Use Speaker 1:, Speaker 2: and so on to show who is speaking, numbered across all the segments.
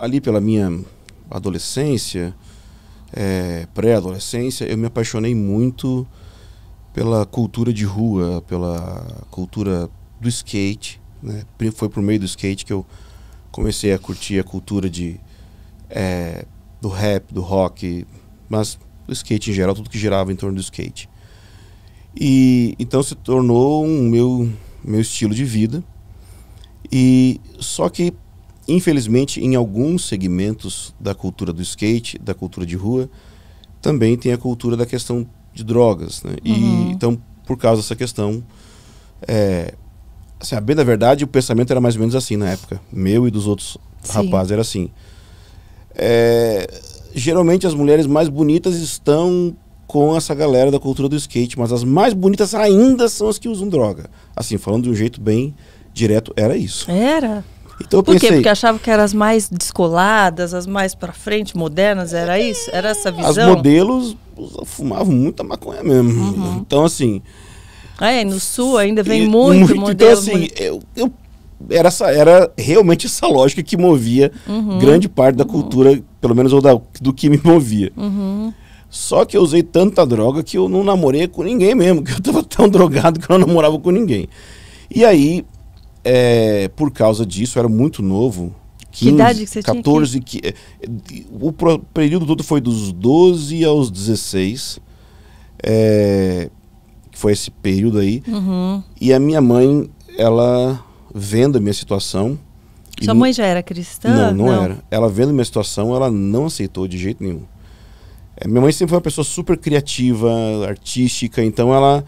Speaker 1: ali pela minha adolescência, é, pré-adolescência, eu me apaixonei muito pela cultura de rua, pela cultura do skate. Né? Foi por meio do skate que eu comecei a curtir a cultura de, é, do rap, do rock, mas do skate em geral, tudo que girava em torno do skate. E então se tornou um meu, meu estilo de vida. E só que infelizmente, em alguns segmentos da cultura do skate, da cultura de rua, também tem a cultura da questão de drogas. Né? E, uhum. então, por causa dessa questão, é, assim, a bem da verdade, o pensamento era mais ou menos assim na época. Meu e dos outros Sim. rapazes era assim. É, geralmente as mulheres mais bonitas estão com essa galera da cultura do skate, mas as mais bonitas ainda são as que usam droga. Assim, falando de um jeito bem direto, era isso.
Speaker 2: Era. Então Por pensei, quê? Porque achava que eram as mais descoladas, as mais para frente, modernas, era isso? Era essa visão? As
Speaker 1: modelos fumavam muita maconha mesmo. Uhum. Então, assim.
Speaker 2: Ah, é, no sul ainda vem e, muito, muito então, modelo. Então, assim, muito...
Speaker 1: eu, eu era, essa, era realmente essa lógica que movia uhum. grande parte da uhum. cultura, uhum. pelo menos ou da, do que me movia. Uhum. Só que eu usei tanta droga que eu não namorei com ninguém mesmo, que eu tava tão drogado que eu não namorava com ninguém. E aí é, por causa disso, eu era muito novo. 15, que idade que você 14, tinha? 14. É, o período todo foi dos 12 aos 16. É, foi esse período aí. Uhum. E a minha mãe, ela vendo a minha situação.
Speaker 2: Sua mãe já era cristã? Não, não, não, era.
Speaker 1: Ela vendo a minha situação, ela não aceitou de jeito nenhum. É, minha mãe sempre foi uma pessoa super criativa, artística, então ela.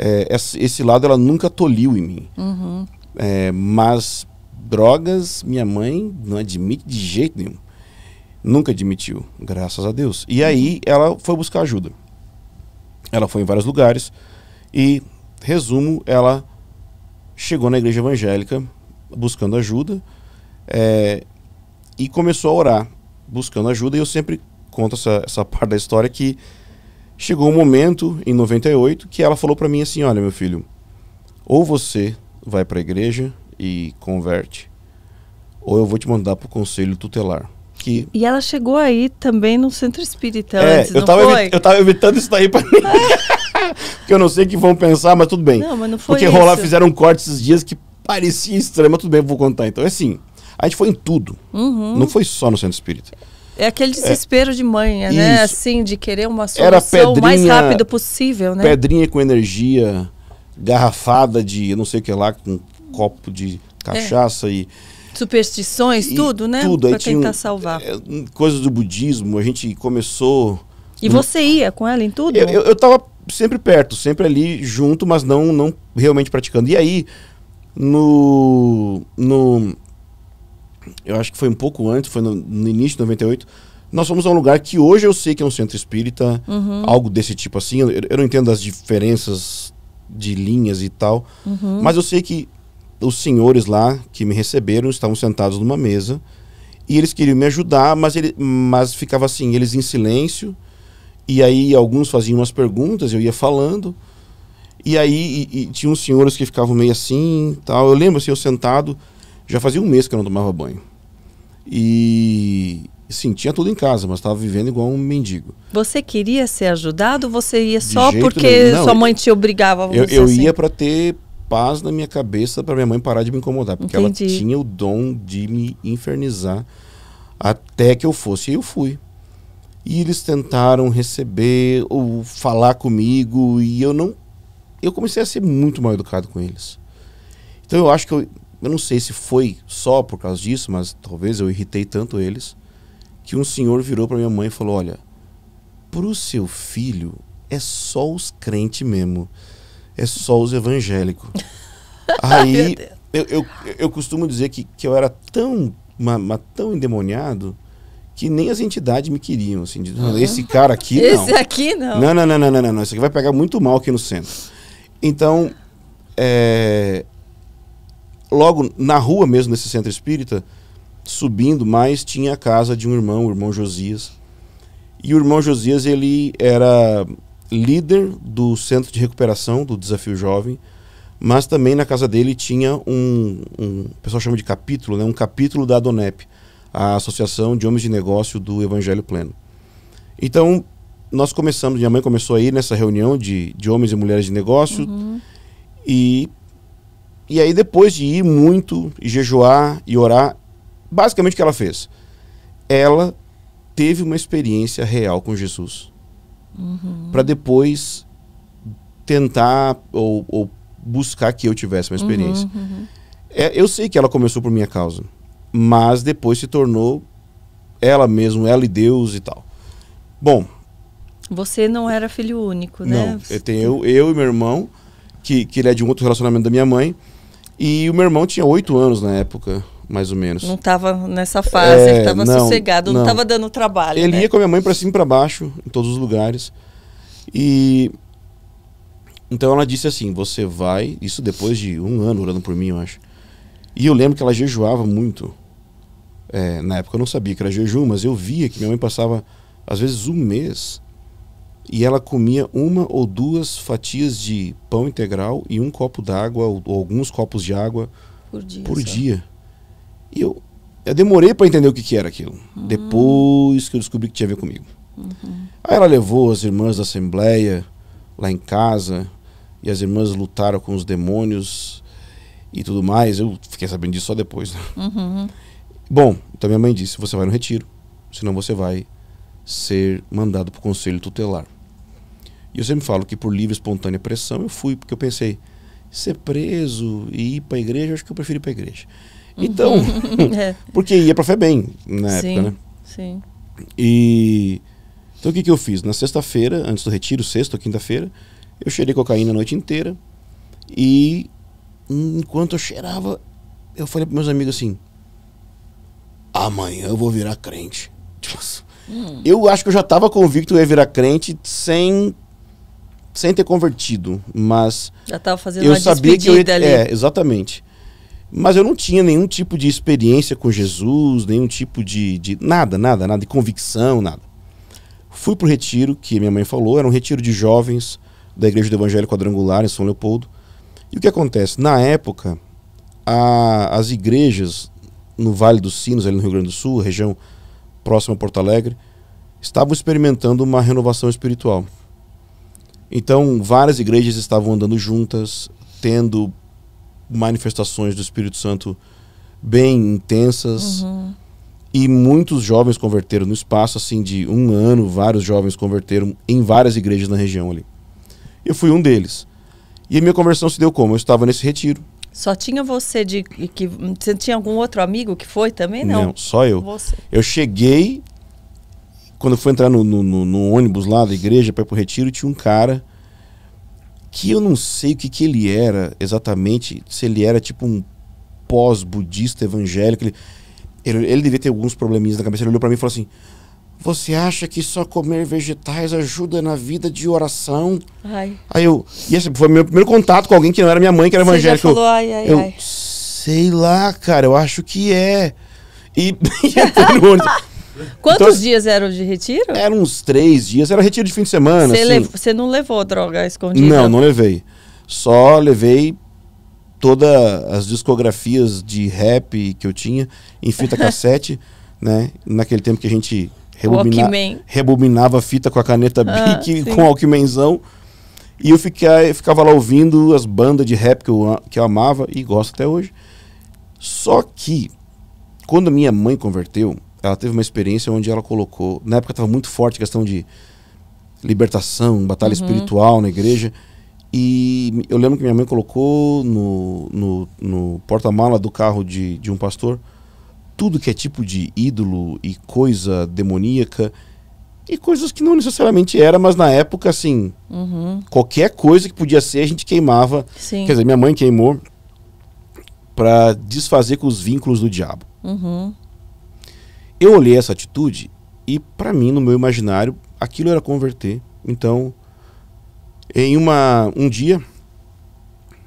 Speaker 1: É, esse lado ela nunca tolhiu em mim. Uhum. É, mas drogas, minha mãe não admite de jeito nenhum. Nunca admitiu, graças a Deus. E aí ela foi buscar ajuda. Ela foi em vários lugares e, resumo, ela chegou na igreja evangélica buscando ajuda é, e começou a orar buscando ajuda. E eu sempre conto essa, essa parte da história que chegou um momento, em 98, que ela falou para mim assim: Olha, meu filho, ou você vai para a igreja e converte, ou eu vou te mandar para o conselho tutelar. Que...
Speaker 2: E ela chegou aí também no centro espírita é, antes, eu tava Eu
Speaker 1: tava evitando isso daí para mim. Porque eu não sei o que vão pensar, mas tudo bem. Não, mas não foi Porque isso. rolar fizeram um corte esses dias que parecia estranho, mas tudo bem, vou contar. Então, é assim, a gente foi em tudo. Uhum. Não foi só no centro espírita. É aquele é. desespero
Speaker 2: é, de mãe, né? Assim, de querer uma solução o mais rápido possível, né?
Speaker 1: Pedrinha com energia, garrafada de não sei o que lá, com um copo de é. cachaça é. e.
Speaker 2: Superstições, e tudo, né? Tudo. Pra Aí tentar salvar. É,
Speaker 1: coisas do budismo, a gente começou. E você
Speaker 2: ia com ela em tudo? Eu, eu, eu
Speaker 1: tava sempre perto, sempre ali junto, mas não, não realmente praticando. E aí, no, no. Eu acho que foi um pouco antes, foi no, no início de 98. Nós fomos a um lugar que hoje eu sei que é um centro espírita, uhum. algo desse tipo assim. Eu, eu não entendo as diferenças de linhas e tal. Uhum. Mas eu sei que os senhores lá que me receberam estavam sentados numa mesa e eles queriam me ajudar, mas, ele, mas ficava assim, eles em silêncio. E aí alguns faziam umas perguntas, eu ia falando. E aí e, e tinha uns senhores que ficavam meio assim tal. Eu lembro assim, eu sentado, já fazia um mês que eu não tomava banho. E, Sim, tinha tudo em casa, mas estava vivendo igual um mendigo.
Speaker 2: Você queria ser ajudado? Você ia só porque não, sua mãe te obrigava? Eu, eu assim? ia
Speaker 1: para ter paz na minha cabeça para minha mãe parar de me incomodar, porque Entendi. ela tinha o dom de me infernizar até que eu fosse. E eu fui. E eles tentaram receber ou falar comigo e eu não. Eu comecei a ser muito mal educado com eles. Então eu acho que eu, eu não sei se foi só por causa disso, mas talvez eu irritei tanto eles que um senhor virou para minha mãe e falou: Olha, pro seu filho é só os crentes mesmo, é só os evangélicos.
Speaker 2: Aí
Speaker 1: eu, eu, eu, costumo dizer que, que eu era tão, ma, tão endemoniado que nem as entidades me queriam. Assim, de, uhum. Esse cara aqui não. Esse
Speaker 2: aqui não. Não,
Speaker 1: não, não, não, não, não, não. Isso aqui vai pegar muito mal aqui no centro. Então, é, logo na rua mesmo, nesse centro espírita, Subindo mais tinha a casa de um irmão, o irmão Josias. E o irmão Josias ele era líder do centro de recuperação do Desafio Jovem, mas também na casa dele tinha um, um o pessoal chama de capítulo, né? um capítulo da ADONEP, a Associação de Homens de Negócio do Evangelho Pleno. Então, nós começamos, minha mãe começou aí nessa reunião de, de homens e mulheres de negócio, uhum. e, e aí depois de ir muito, e jejuar e orar, Basicamente o que ela fez? Ela teve uma experiência real com Jesus. Uhum. Para depois tentar ou, ou, buscar que eu tivesse uma uhum, experiência. Uhum, uhum. É, eu sei que ela começou por minha causa, mas depois se tornou ela mesma, ela e Deus e tal. Bom.
Speaker 2: Você não era filho único, né? Não,
Speaker 1: eu tenho eu, eu e meu irmão, que, que ele é de um outro relacionamento da minha mãe. E o meu irmão tinha oito anos na época mais ou menos. Não estava nessa fase, é, ele estava sossegado, não estava dando
Speaker 2: trabalho. Ele né? ia com
Speaker 1: a minha mãe para cima e para baixo, em todos os lugares. E. Então ela disse assim: você vai. Isso depois de um ano orando por mim, eu acho. E eu lembro que ela jejuava muito. É, na época eu não sabia que era jejum, mas eu via que minha mãe passava, às vezes, um mês e ela comia uma ou duas fatias de pão integral e um copo d'água ou, ou, alguns copos de água por dia. Por dia. E eu, eu demorei para entender o que, que era aquilo. Uhum. Depois que eu descobri que tinha a ver comigo. Uhum. Aí ela levou as irmãs da Assembleia lá em casa. E as irmãs lutaram com os demônios e tudo mais. Eu fiquei sabendo disso só depois. Né? Uhum. Bom, então minha mãe disse: você vai no retiro, senão você vai ser mandado para o conselho tutelar. E eu sempre falo que por livre espontânea pressão eu fui, porque eu pensei: ser preso e ir para a igreja, acho que eu prefiro ir para a igreja. Então, é. porque ia pra bem na sim, época, né? Sim. E então o que, que eu fiz? Na sexta-feira, antes do retiro, sexta ou quinta-feira, eu cheirei cocaína a noite inteira. E enquanto eu cheirava, eu falei pros meus amigos assim: amanhã eu vou virar crente. Hum. Eu acho que eu já estava convicto que eu ia virar crente sem sem ter convertido, mas já tava fazendo eu uma sabia que eu ia, é, ali. é exatamente. Mas eu não tinha nenhum tipo de experiência com Jesus, nenhum tipo de, de nada, nada, nada, de convicção, nada. Fui para o retiro, que minha mãe falou, era um retiro de jovens da Igreja do Evangelho Quadrangular em São Leopoldo. E o que acontece? Na época, a, as igrejas no Vale dos Sinos, ali no Rio Grande do Sul, região próxima a Porto Alegre, estavam experimentando uma renovação espiritual. Então, várias igrejas estavam andando juntas, tendo manifestações do Espírito Santo bem intensas. Uhum. E muitos jovens converteram no espaço assim de um ano, vários jovens converteram em várias igrejas na região ali. Eu fui um deles. E a minha conversão se deu como? Eu estava nesse retiro.
Speaker 2: Só tinha você de que você tinha algum outro amigo que foi também não? Não, só eu. Você.
Speaker 1: Eu cheguei quando eu fui entrar no, no, no, ônibus lá da igreja para ir pro retiro tinha um cara que eu não sei o que, que ele era exatamente, se ele era tipo um pós-budista evangélico. Ele, ele, ele, devia ter alguns probleminhas na cabeça. Ele olhou para mim e falou assim: Você acha que só comer vegetais ajuda na vida de oração? Ai. Aí eu. E esse foi meu primeiro contato com alguém que não era minha mãe, que era Você evangélica. Falou, ai, ai, eu, ai. Sei lá, cara, eu acho que é. E, e
Speaker 2: Quantos então, dias
Speaker 1: eram de retiro? Eram uns três dias, era retiro de fim de semana. Você
Speaker 2: assim. não levou droga escondida? Não, não
Speaker 1: levei. Só levei todas as discografias de rap que eu tinha em fita cassete, né? Naquele tempo que a gente rebobina rebobinava a fita com a caneta ah, Bic, sim. com o Alquimenzão. E eu, fiquei, eu ficava lá ouvindo as bandas de rap que eu, que eu amava e gosto até hoje. Só que, quando minha mãe converteu, ela teve uma experiência onde ela colocou. Na época estava muito forte a questão de libertação, batalha uhum. espiritual na igreja. E eu lembro que minha mãe colocou no, no, no porta-mala do carro de, de um pastor tudo que é tipo de ídolo e coisa demoníaca e coisas que não necessariamente era, mas na época, assim, uhum. qualquer coisa que podia ser a gente queimava. Sim. Quer dizer, minha mãe queimou para desfazer com os vínculos do diabo. Uhum. Eu olhei essa atitude e, para mim, no meu imaginário, aquilo era converter. Então, em uma, um dia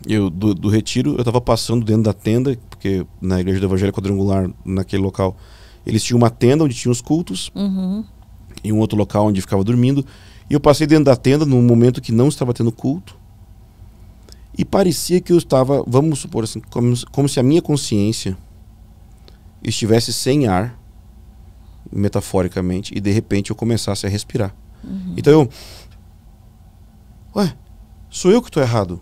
Speaker 1: eu do, do retiro, eu estava passando dentro da tenda, porque na igreja do Evangelho Quadrangular, naquele local, eles tinham uma tenda onde tinham os cultos, uhum. e um outro local onde ficava dormindo. E eu passei dentro da tenda num momento que não estava tendo culto, e parecia que eu estava, vamos supor assim, como, como se a minha consciência estivesse sem ar metaforicamente, e de repente eu começasse a respirar. Uhum. Então eu. Ué, sou eu que estou errado.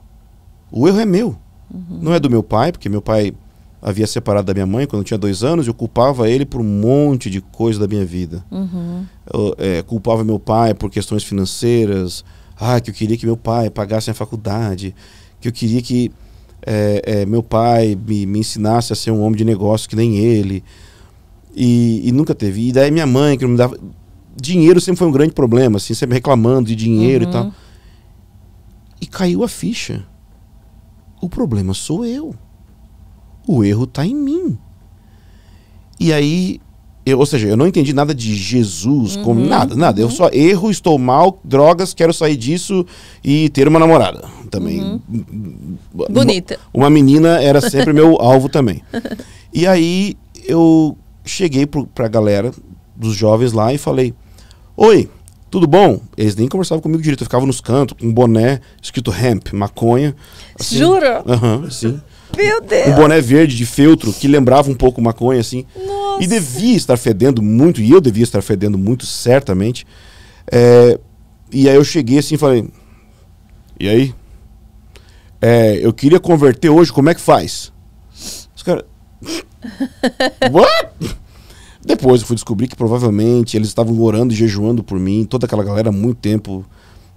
Speaker 1: O erro é meu. Uhum. Não é do meu pai, porque meu pai havia separado da minha mãe quando eu tinha dois anos, eu culpava ele por um monte de coisa da minha vida. Uhum. Eu, é, culpava meu pai por questões financeiras. Ah, que eu queria que meu pai pagasse a faculdade. Que eu queria que é, é, meu pai me, me ensinasse a ser um homem de negócio que nem ele. E, e, nunca teve. E daí minha mãe, que não me dava. Dinheiro sempre foi um grande problema, assim, sempre reclamando de dinheiro uhum. e tal. E caiu a ficha. O problema sou eu. O erro está em mim. E aí, eu, ou seja, eu não entendi nada de Jesus, uhum. como nada, nada. Eu só uhum. erro, estou mal, drogas, quero sair disso e ter uma namorada também. Uhum. Bonita. uma menina era sempre meu alvo também. E aí eu cheguei para a galera dos jovens lá e falei: Oi, tudo bom? Eles nem conversavam comigo direito, eu ficava nos cantos, com um boné escrito hemp, maconha. Assim, Jura? Aham, uh -huh, sim. Meu Deus! Um boné verde de feltro que lembrava um pouco maconha, assim. Nossa. E devia estar fedendo muito, e eu devia estar fedendo muito, certamente. É, e aí eu cheguei assim e falei: E aí? É, eu queria converter hoje, como é que faz? Os caras. What? Depois eu fui descobrir que provavelmente eles estavam orando e jejuando por mim, toda aquela galera há muito tempo.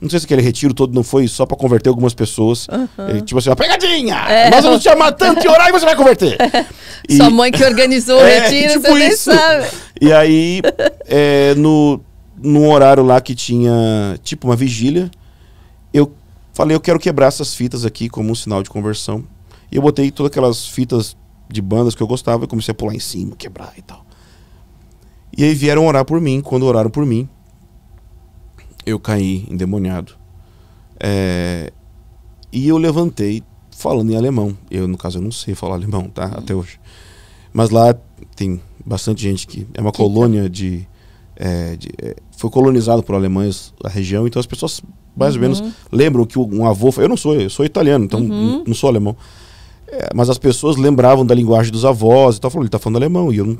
Speaker 1: Não sei se aquele retiro todo não foi só para converter algumas pessoas. Uhum. tipo assim, uma pegadinha! É. Nós vamos te amar tanto e orar e você vai converter!
Speaker 2: E... Sua mãe que organizou o é, retiro, tipo você isso. nem sabe.
Speaker 1: E aí, é, no, num horário lá que tinha tipo uma vigília, eu falei, eu quero quebrar essas fitas aqui como um sinal de conversão. E eu botei todas aquelas fitas de bandas que eu gostava, eu comecei a pular em cima, quebrar e tal. E aí vieram orar por mim. Quando oraram por mim, eu caí endemoniado. É... E eu levantei falando em alemão. Eu, no caso, eu não sei falar alemão, tá? Hum. Até hoje. Mas lá tem bastante gente que. É uma que colônia de. É, de é, foi colonizado por alemães a região, então as pessoas mais uhum. ou menos uhum. lembram que um avô. Eu não sou, eu sou italiano, então uhum. não sou alemão. É, mas as pessoas lembravam da linguagem dos avós e tal. Falou, ele tá falando alemão. E eu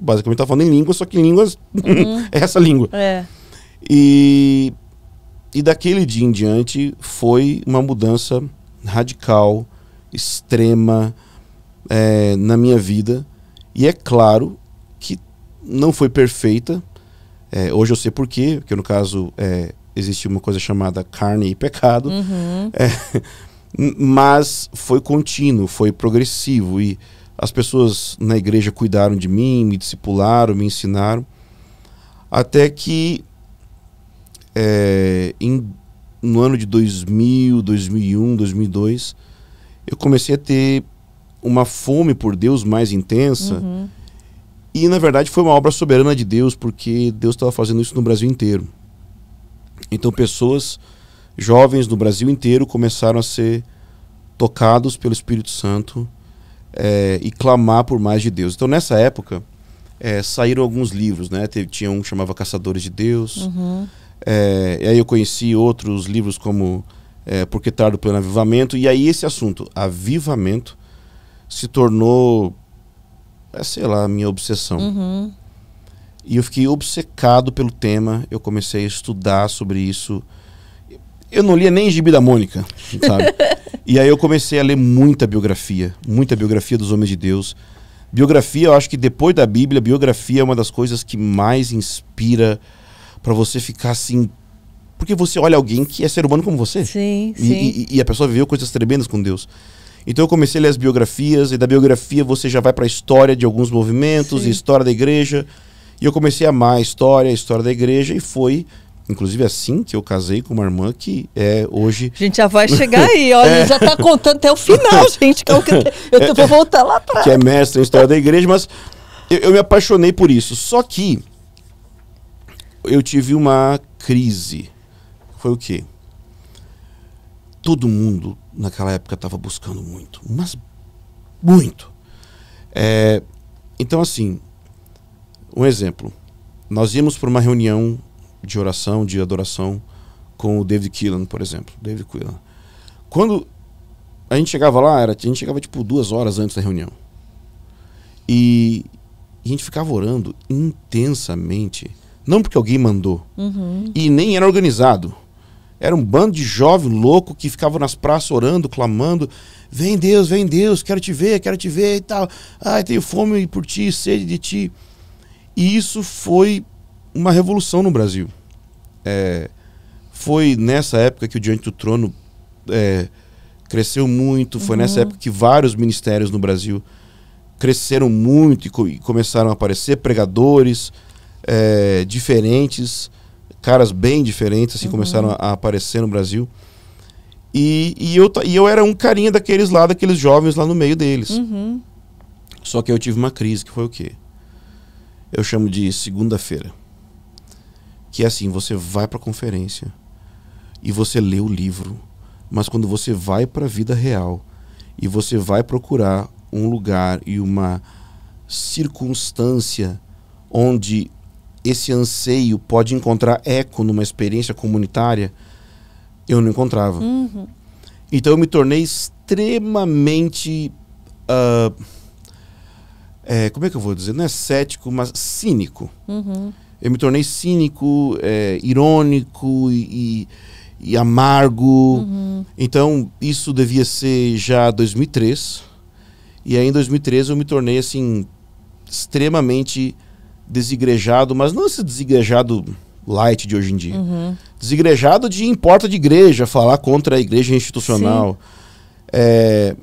Speaker 1: basicamente tá falando em língua, só que em línguas. Uhum. é essa língua. É. E, e daquele dia em diante foi uma mudança radical, extrema é, na minha vida. E é claro que não foi perfeita. É, hoje eu sei por quê, porque no caso é, existe uma coisa chamada carne e pecado. Uhum. É, mas foi contínuo, foi progressivo e as pessoas na igreja cuidaram de mim, me discipularam, me ensinaram, até que é, em, no ano de 2000, 2001, 2002, eu comecei a ter uma fome por Deus mais intensa. Uhum. E na verdade foi uma obra soberana de Deus, porque Deus estava fazendo isso no Brasil inteiro. Então pessoas jovens do Brasil inteiro começaram a ser tocados pelo Espírito Santo é, e clamar por mais de Deus. Então, nessa época, é, saíram alguns livros, né? Teve, tinha um que chamava Caçadores de Deus. Uhum. É, e aí eu conheci outros livros como é, Por que Tardo Pleno Avivamento. E aí esse assunto, avivamento, se tornou, é, sei lá, a minha obsessão. Uhum. E eu fiquei obcecado pelo tema. Eu comecei a estudar sobre isso eu não lia nem Gibi da Mônica, sabe? e aí eu comecei a ler muita biografia, muita biografia dos homens de Deus. Biografia, eu acho que depois da Bíblia, biografia é uma das coisas que mais inspira para você ficar assim. Porque você olha alguém que é ser humano como você. Sim, e, sim. E, e a pessoa viveu coisas tremendas com Deus. Então eu comecei a ler as biografias, e da biografia você já vai para a história de alguns movimentos, e história da igreja. E eu comecei a amar a história, a história da igreja, e foi Inclusive é assim que eu casei com uma irmã que é hoje. Gente, já vai chegar aí, olha, é. já está contando
Speaker 2: até o final, gente. Que é eu, eu, eu vou é, voltar lá atrás.
Speaker 1: Que é mestre em história da igreja, mas eu, eu me apaixonei por isso. Só que eu tive uma crise. Foi o quê? Todo mundo naquela época estava buscando muito, mas muito. É, então, assim, um exemplo. Nós íamos para uma reunião de oração, de adoração com o David Keelan, por exemplo. David Keelan. Quando a gente chegava lá, era, a gente chegava tipo duas horas antes da reunião. E, e a gente ficava orando intensamente. Não porque alguém mandou. Uhum. E nem era organizado. Era um bando de jovem louco que ficava nas praças orando, clamando. Vem Deus, vem Deus, quero te ver, quero te ver e tal. Ai, tenho fome por ti, sede de ti. E isso foi uma revolução no Brasil. É, foi nessa época que o Diante do Trono é, cresceu muito, foi uhum. nessa época que vários ministérios no Brasil cresceram muito e, co e começaram a aparecer pregadores é, diferentes, caras bem diferentes, assim, uhum. começaram a, aparecer no Brasil. E, e, eu, e eu era um carinha daqueles lá, daqueles jovens lá no meio deles. Uhum. Só que eu tive uma crise, que foi o quê? Eu chamo de segunda-feira que é assim, você vai para a conferência e você lê o livro, mas quando você vai para a vida real e você vai procurar um lugar e uma circunstância onde esse anseio pode encontrar eco numa experiência comunitária, eu não encontrava. Uhum. Então eu me tornei extremamente. Uh, é, como é que eu vou dizer? Não é cético, mas cínico. Uhum eu me tornei cínico, é, irônico e, e amargo. Uhum. Então, isso devia ser já 2003. E aí, em 2003, eu me tornei, assim, extremamente desigrejado, mas não esse desigrejado light de hoje em dia. Uhum. Desigrejado de importa de igreja, falar contra a igreja institucional. É,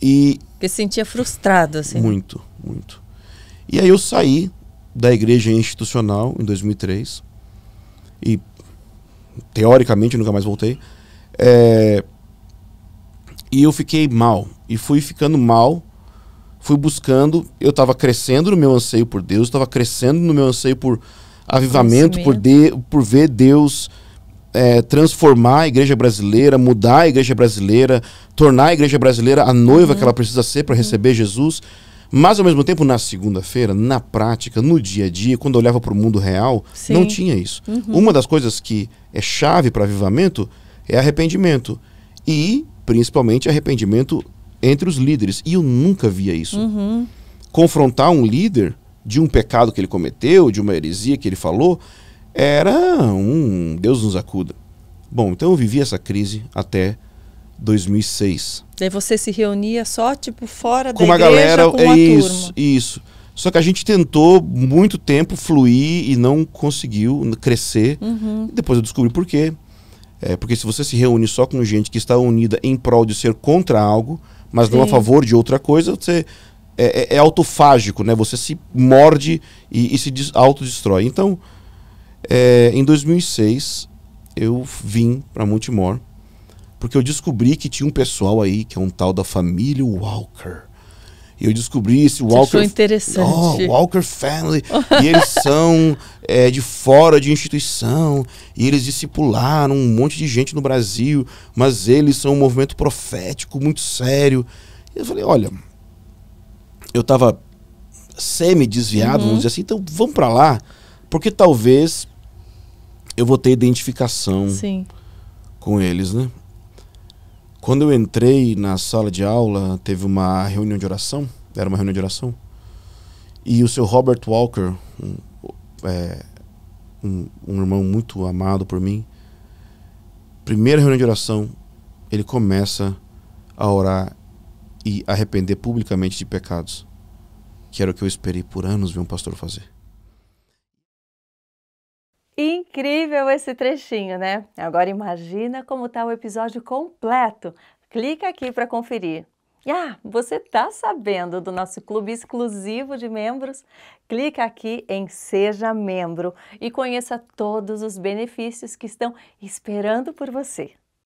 Speaker 1: e.
Speaker 2: Porque sentia frustrado, assim. Muito,
Speaker 1: muito. E aí eu saí da igreja institucional em 2003 e teoricamente nunca mais voltei é, e eu fiquei mal e fui ficando mal fui buscando eu estava crescendo no meu anseio por Deus estava crescendo no meu anseio por avivamento por de, por ver Deus é, transformar a igreja brasileira, mudar a igreja brasileira, tornar a igreja brasileira a noiva uhum. que ela precisa ser para uhum. receber uhum. Jesus. Mas, ao mesmo tempo, na segunda-feira, na prática, no dia a dia, quando eu olhava para o mundo real, Sim. não tinha isso. Uhum. Uma das coisas que é chave para avivamento é arrependimento. E, principalmente, arrependimento entre os líderes. E eu nunca via isso. Uhum. Confrontar um líder de um pecado que ele cometeu, de uma heresia que ele falou, era um Deus nos acuda. Bom, então eu vivi essa crise até 2006.
Speaker 2: Daí você se reunia só, tipo, fora com da igreja, galera, com uma galera, é isso,
Speaker 1: isso. Só que a gente tentou muito tempo fluir e não conseguiu crescer. Uhum. Depois eu descobri por quê. É, porque se você se reúne só com gente que está unida em prol de ser contra algo, mas Sim. não a favor de outra coisa, você é, é, é autofágico, né? Você se morde e, e se autodestrói. Então, é, em 2006, eu vim para Montemor. Porque eu descobri que tinha um pessoal aí que é um tal da família Walker. E eu descobri esse Walker. Isso interessante. Oh, Walker Family. e eles são é, de fora de instituição. E eles discipularam um monte de gente no Brasil. Mas eles são um movimento profético muito sério. E eu falei: olha, eu estava semi-desviado, uhum. vamos dizer assim. Então vamos para lá, porque talvez eu vou ter identificação Sim. com eles, né? Quando eu entrei na sala de aula, teve uma reunião de oração, era uma reunião de oração, e o seu Robert Walker, um, é, um, um irmão muito amado por mim, primeira reunião de oração, ele começa a orar e arrepender publicamente de pecados, que era o que eu esperei por anos ver um pastor fazer.
Speaker 2: Incrível esse trechinho, né? Agora imagina como está o episódio completo. Clica aqui para conferir. E Ah, você está sabendo do nosso clube exclusivo de membros? Clica aqui em Seja Membro e conheça todos os benefícios que estão esperando por você.